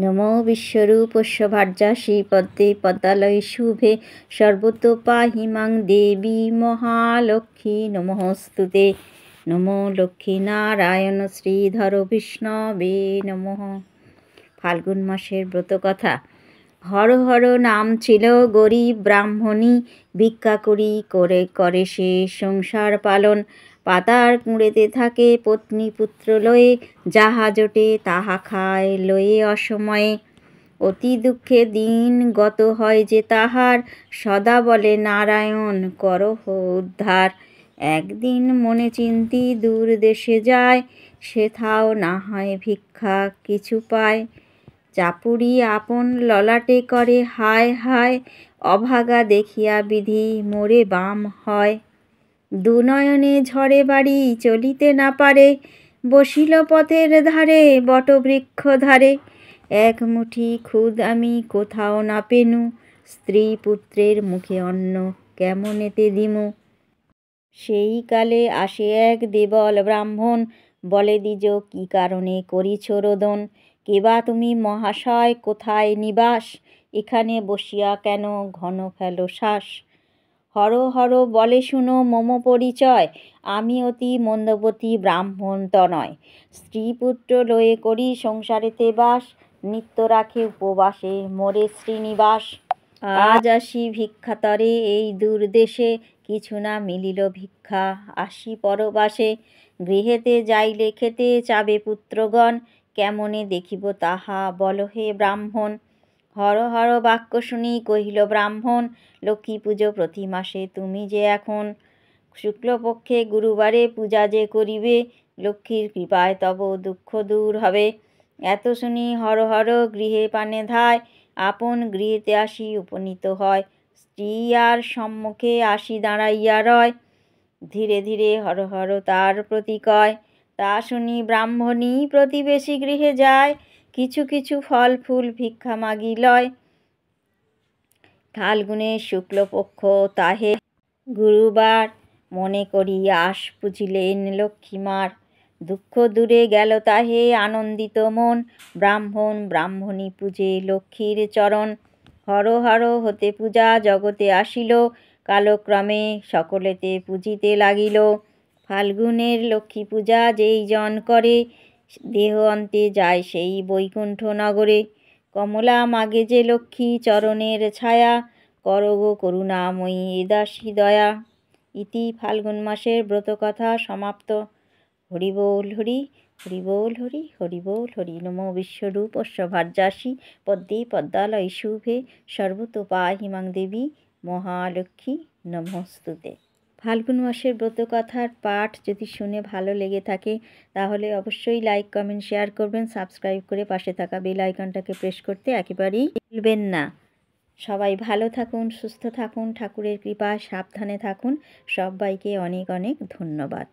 নমো বিশ্বরূপস্য ভার্যাসী পদ্মে পদ্মালয় শুভে সর্বত পাহি মাং দেবী মহালক্ষ্মী নমস্তুতে নমো লক্ষ্মী নারায়ণ শ্রীধর বিষ্ণবে নম ফাল্গুন মাসের ব্রতকথা হর হর নাম ছিল গরিব ব্রাহ্মণী ভিক্ষা করি করে করে সে সংসার পালন পাতার কুঁড়েতে থাকে পত্নী পুত্র লয়ে যাহা জোটে তাহা খায় লয়ে অসময়ে অতি দুঃখে দিন গত হয় যে তাহার সদা বলে নারায়ণ করহ উদ্ধার একদিন মনে চিন্তি দূর দেশে যায় সে থাও না হয় ভিক্ষা কিছু পায় চাপুরি আপন ললাটে করে হায় হায় অভাগা দেখিয়া বিধি মোরে বাম হয় দুনয়নে ঝড়ে বাড়ি চলিতে না পারে বসিল পথের ধারে বটবৃক্ষ ধারে এক মুঠি খুদ আমি কোথাও না পেনু স্ত্রী পুত্রের মুখে অন্ন কেমন এতে দিমু সেই কালে আসে এক দেবল ব্রাহ্মণ বলে দিজ কি কারণে করিছ রোদন কেবা তুমি মহাশয় কোথায় নিবাস এখানে বসিয়া কেন ঘন ফেল শ্বাস হর হর বলে শুনো মম পরিচয় আমি অতি মন্দবতী ব্রাহ্মণ নয় স্ত্রী পুত্র লয়ে করি সংসারেতে বাস নিত্য রাখে উপবাসে মোরে শ্রীনিবাস আজ আসি ভিক্ষাতরে এই দূর দেশে কিছু না মিলিল ভিক্ষা আসি পরবাসে গৃহেতে যাইলে খেতে চাবে পুত্রগণ কেমনে দেখিব তাহা বল হে ব্রাহ্মণ হর হর বাক্য শুনি কহিল ব্রাহ্মণ লক্ষ্মী পুজো প্রতি মাসে তুমি যে এখন শুক্লপক্ষে গুরুবারে পূজা যে করিবে লক্ষ্মীর কৃপায় তব দুঃখ দূর হবে এত শুনি হর হর গৃহে পানে ধায় আপন গৃহেতে আসি উপনীত হয় স্ত্রী আর সম্মুখে আসি দাঁড়াইয়া রয় ধীরে ধীরে হর হর তার প্রতি কয় তা শুনি ব্রাহ্মণী প্রতিবেশী গৃহে যায় কিছু কিছু ফল ফুল ভিক্ষা মাগি লয় ফাল্গুনের শুক্লপক্ষ তাহে গুরুবার মনে করি আশ পুজিলেন লক্ষ্মীমার দুঃখ দূরে গেল তাহে আনন্দিত মন ব্রাহ্মণ ব্রাহ্মণী পূজে লক্ষ্মীর চরণ হর হর হতে পূজা জগতে আসিল কালক্রমে সকলেতে পুজিতে লাগিল ফাল্গুনের লক্ষ্মী পূজা যেই জন করে দেহ অন্তে যায় সেই বৈকুণ্ঠ নগরে কমলা মাগে যে লক্ষ্মী চরণের ছায়া করগো করুণাময়ী এদাসী দয়া ইতি ফাল্গুন মাসের ব্রতকথা সমাপ্ত হরিবৌল হরি হরিবৌল হরি হরিবৌল হরি নম বিশ্বরূপ অশ্বভার্যাসী পদ্মে পদ্মালয় শুভে হিমাং দেবী মহালক্ষ্মী নমস্তুতে ফাল্গুন মাসের ব্রতকথার পাঠ যদি শুনে ভালো লেগে থাকে তাহলে অবশ্যই লাইক কমেন্ট শেয়ার করবেন সাবস্ক্রাইব করে পাশে থাকা বেল আইকনটাকে প্রেস করতে একেবারেই ভুলবেন না সবাই ভালো থাকুন সুস্থ থাকুন ঠাকুরের কৃপা সাবধানে থাকুন সবাইকে অনেক অনেক ধন্যবাদ